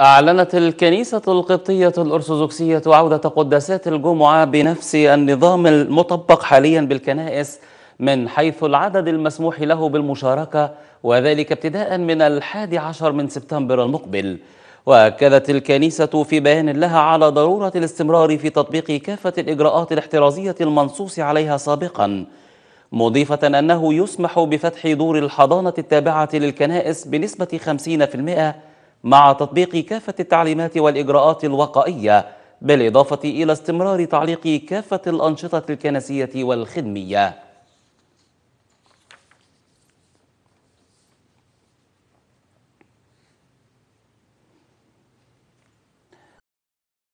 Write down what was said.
أعلنت الكنيسة القبطية الأرثوذكسية عودة قداسات الجمعة بنفس النظام المطبق حاليا بالكنائس من حيث العدد المسموح له بالمشاركة وذلك ابتداء من الحادي عشر من سبتمبر المقبل وأكدت الكنيسة في بيان لها على ضرورة الاستمرار في تطبيق كافة الإجراءات الاحترازية المنصوص عليها سابقاً مضيفة أنه يسمح بفتح دور الحضانة التابعة للكنائس بنسبة 50% مع تطبيق كافة التعليمات والإجراءات الوقائية بالإضافة إلى استمرار تعليق كافة الأنشطة الكنسية والخدمية